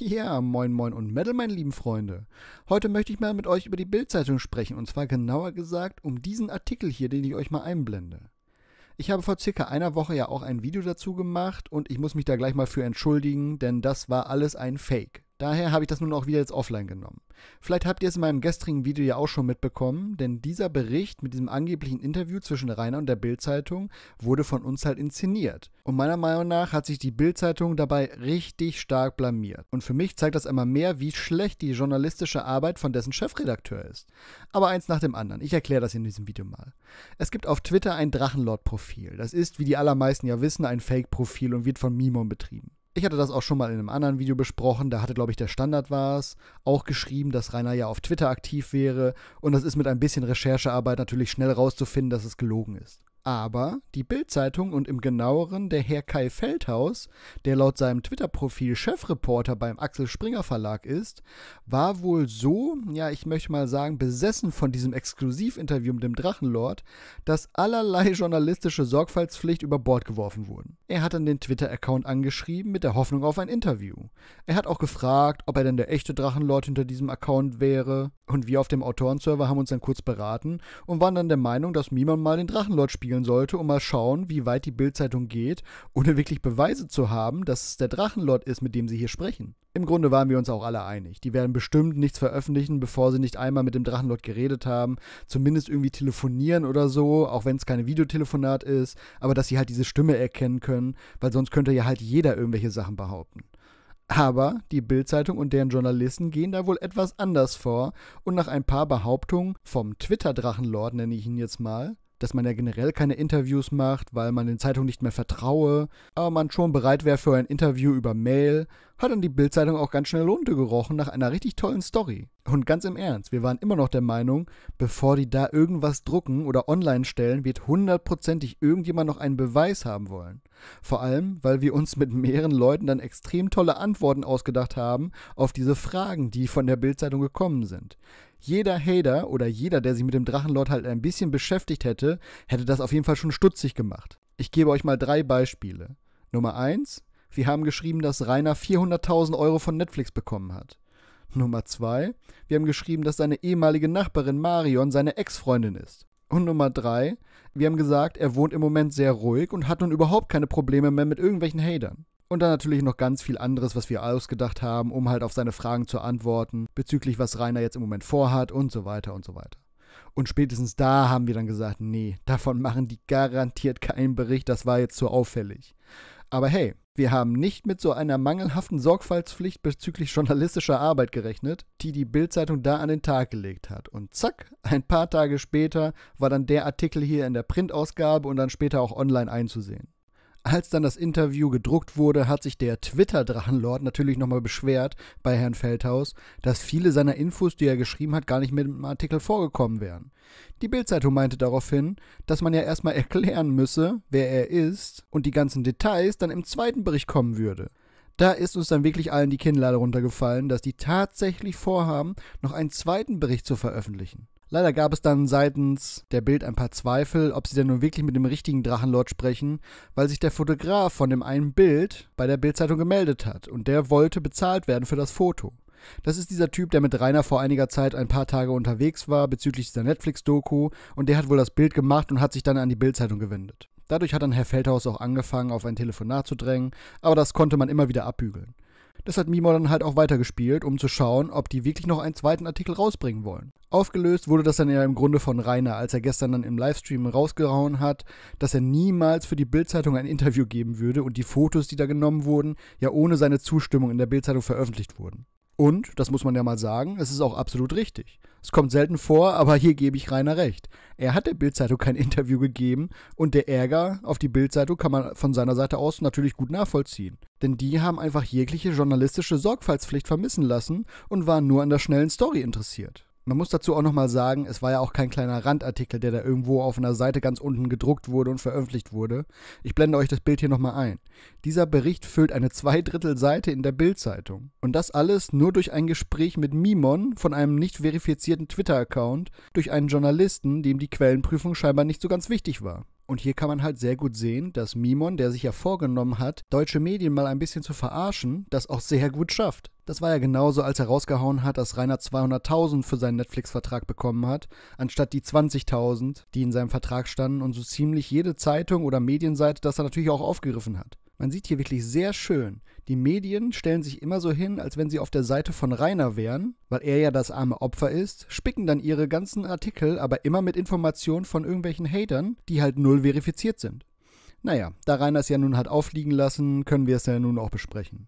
Ja, moin moin und Metal, meine lieben Freunde. Heute möchte ich mal mit euch über die Bildzeitung sprechen und zwar genauer gesagt um diesen Artikel hier, den ich euch mal einblende. Ich habe vor circa einer Woche ja auch ein Video dazu gemacht und ich muss mich da gleich mal für entschuldigen, denn das war alles ein Fake. Daher habe ich das nun auch wieder jetzt offline genommen. Vielleicht habt ihr es in meinem gestrigen Video ja auch schon mitbekommen, denn dieser Bericht mit diesem angeblichen Interview zwischen Rainer und der Bildzeitung wurde von uns halt inszeniert. Und meiner Meinung nach hat sich die Bildzeitung dabei richtig stark blamiert. Und für mich zeigt das einmal mehr, wie schlecht die journalistische Arbeit von dessen Chefredakteur ist. Aber eins nach dem anderen. Ich erkläre das in diesem Video mal. Es gibt auf Twitter ein Drachenlord-Profil. Das ist, wie die allermeisten ja wissen, ein Fake-Profil und wird von Mimon betrieben. Ich hatte das auch schon mal in einem anderen Video besprochen. Da hatte, glaube ich, der Standard war es, auch geschrieben, dass Rainer ja auf Twitter aktiv wäre. Und das ist mit ein bisschen Recherchearbeit natürlich schnell rauszufinden, dass es gelogen ist. Aber die Bildzeitung und im genaueren der Herr Kai Feldhaus, der laut seinem Twitter-Profil Chefreporter beim Axel Springer Verlag ist, war wohl so, ja, ich möchte mal sagen, besessen von diesem Exklusivinterview mit dem Drachenlord, dass allerlei journalistische Sorgfaltspflicht über Bord geworfen wurden. Er hat dann den Twitter-Account angeschrieben mit der Hoffnung auf ein Interview. Er hat auch gefragt, ob er denn der echte Drachenlord hinter diesem Account wäre. Und wir auf dem Autorenserver haben uns dann kurz beraten und waren dann der Meinung, dass Miman mal den Drachenlord spiegeln spielen sollte und mal schauen, wie weit die Bildzeitung geht, ohne wirklich Beweise zu haben, dass es der Drachenlord ist, mit dem sie hier sprechen. Im Grunde waren wir uns auch alle einig. Die werden bestimmt nichts veröffentlichen, bevor sie nicht einmal mit dem Drachenlord geredet haben, zumindest irgendwie telefonieren oder so, auch wenn es keine Videotelefonat ist, aber dass sie halt diese Stimme erkennen können, weil sonst könnte ja halt jeder irgendwelche Sachen behaupten. Aber die Bildzeitung und deren Journalisten gehen da wohl etwas anders vor und nach ein paar Behauptungen vom Twitter-Drachenlord, nenne ich ihn jetzt mal, dass man ja generell keine Interviews macht, weil man den Zeitungen nicht mehr vertraue, aber man schon bereit wäre für ein Interview über Mail, hat dann die Bildzeitung auch ganz schnell runtergerochen nach einer richtig tollen Story. Und ganz im Ernst, wir waren immer noch der Meinung, bevor die da irgendwas drucken oder online stellen, wird hundertprozentig irgendjemand noch einen Beweis haben wollen. Vor allem, weil wir uns mit mehreren Leuten dann extrem tolle Antworten ausgedacht haben auf diese Fragen, die von der Bildzeitung gekommen sind jeder Hater oder jeder, der sich mit dem Drachenlord halt ein bisschen beschäftigt hätte, hätte das auf jeden Fall schon stutzig gemacht. Ich gebe euch mal drei Beispiele. Nummer eins: Wir haben geschrieben, dass Rainer 400.000 Euro von Netflix bekommen hat. Nummer zwei: Wir haben geschrieben, dass seine ehemalige Nachbarin Marion seine Ex-Freundin ist. Und Nummer drei: Wir haben gesagt, er wohnt im Moment sehr ruhig und hat nun überhaupt keine Probleme mehr mit irgendwelchen Hatern. Und dann natürlich noch ganz viel anderes, was wir ausgedacht haben, um halt auf seine Fragen zu antworten, bezüglich was Rainer jetzt im Moment vorhat und so weiter und so weiter. Und spätestens da haben wir dann gesagt, nee, davon machen die garantiert keinen Bericht, das war jetzt zu auffällig. Aber hey, wir haben nicht mit so einer mangelhaften Sorgfaltspflicht bezüglich journalistischer Arbeit gerechnet, die die Bildzeitung da an den Tag gelegt hat. Und zack, ein paar Tage später war dann der Artikel hier in der Printausgabe und dann später auch online einzusehen. Als dann das Interview gedruckt wurde, hat sich der Twitter-Drachenlord natürlich nochmal beschwert bei Herrn Feldhaus, dass viele seiner Infos, die er geschrieben hat, gar nicht mit dem Artikel vorgekommen wären. Die Bildzeitung meinte daraufhin, dass man ja erstmal erklären müsse, wer er ist und die ganzen Details dann im zweiten Bericht kommen würde. Da ist uns dann wirklich allen die Kinnlade runtergefallen, dass die tatsächlich vorhaben, noch einen zweiten Bericht zu veröffentlichen. Leider gab es dann seitens der Bild ein paar Zweifel, ob sie denn nun wirklich mit dem richtigen Drachenlord sprechen, weil sich der Fotograf von dem einen Bild bei der Bildzeitung gemeldet hat und der wollte bezahlt werden für das Foto. Das ist dieser Typ, der mit Rainer vor einiger Zeit ein paar Tage unterwegs war bezüglich dieser Netflix-Doku und der hat wohl das Bild gemacht und hat sich dann an die Bildzeitung gewendet. Dadurch hat dann Herr Feldhaus auch angefangen, auf ein Telefonat zu drängen, aber das konnte man immer wieder abbügeln. Das hat Mimo dann halt auch weitergespielt, um zu schauen, ob die wirklich noch einen zweiten Artikel rausbringen wollen. Aufgelöst wurde das dann ja im Grunde von Rainer, als er gestern dann im Livestream rausgehauen hat, dass er niemals für die Bildzeitung ein Interview geben würde und die Fotos, die da genommen wurden, ja ohne seine Zustimmung in der Bildzeitung veröffentlicht wurden. Und, das muss man ja mal sagen, es ist auch absolut richtig. Es kommt selten vor, aber hier gebe ich Rainer recht. Er hat der Bildzeitung kein Interview gegeben und der Ärger auf die Bildzeitung kann man von seiner Seite aus natürlich gut nachvollziehen. Denn die haben einfach jegliche journalistische Sorgfaltspflicht vermissen lassen und waren nur an der schnellen Story interessiert. Man muss dazu auch nochmal sagen, es war ja auch kein kleiner Randartikel, der da irgendwo auf einer Seite ganz unten gedruckt wurde und veröffentlicht wurde. Ich blende euch das Bild hier nochmal ein. Dieser Bericht füllt eine Zweidrittelseite in der Bildzeitung. Und das alles nur durch ein Gespräch mit Mimon von einem nicht verifizierten Twitter-Account durch einen Journalisten, dem die Quellenprüfung scheinbar nicht so ganz wichtig war. Und hier kann man halt sehr gut sehen, dass Mimon, der sich ja vorgenommen hat, deutsche Medien mal ein bisschen zu verarschen, das auch sehr gut schafft. Das war ja genauso, als er rausgehauen hat, dass Rainer 200.000 für seinen Netflix-Vertrag bekommen hat, anstatt die 20.000, die in seinem Vertrag standen und so ziemlich jede Zeitung oder Medienseite das er natürlich auch aufgegriffen hat. Man sieht hier wirklich sehr schön, die Medien stellen sich immer so hin, als wenn sie auf der Seite von Rainer wären, weil er ja das arme Opfer ist, spicken dann ihre ganzen Artikel aber immer mit Informationen von irgendwelchen Hatern, die halt null verifiziert sind. Naja, da Rainer es ja nun hat aufliegen lassen, können wir es ja nun auch besprechen.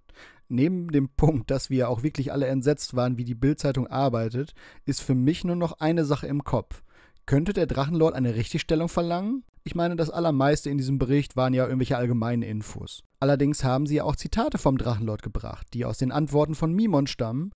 Neben dem Punkt, dass wir auch wirklich alle entsetzt waren, wie die Bildzeitung arbeitet, ist für mich nur noch eine Sache im Kopf. Könnte der Drachenlord eine Richtigstellung verlangen? Ich meine, das Allermeiste in diesem Bericht waren ja irgendwelche allgemeinen Infos. Allerdings haben sie ja auch Zitate vom Drachenlord gebracht, die aus den Antworten von Mimon stammen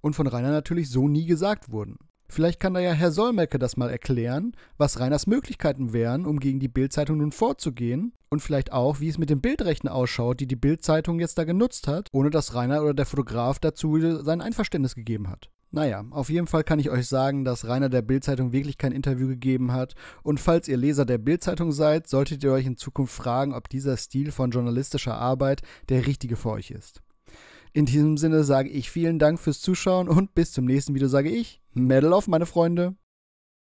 und von Rainer natürlich so nie gesagt wurden. Vielleicht kann da ja Herr Solmecke das mal erklären, was Rainers Möglichkeiten wären, um gegen die Bildzeitung nun vorzugehen und vielleicht auch, wie es mit den Bildrechten ausschaut, die die Bildzeitung jetzt da genutzt hat, ohne dass Rainer oder der Fotograf dazu sein Einverständnis gegeben hat. Naja, auf jeden Fall kann ich euch sagen, dass Rainer der Bildzeitung wirklich kein Interview gegeben hat. Und falls ihr Leser der Bildzeitung seid, solltet ihr euch in Zukunft fragen, ob dieser Stil von journalistischer Arbeit der richtige für euch ist. In diesem Sinne sage ich vielen Dank fürs Zuschauen und bis zum nächsten Video sage ich, Medal auf, meine Freunde!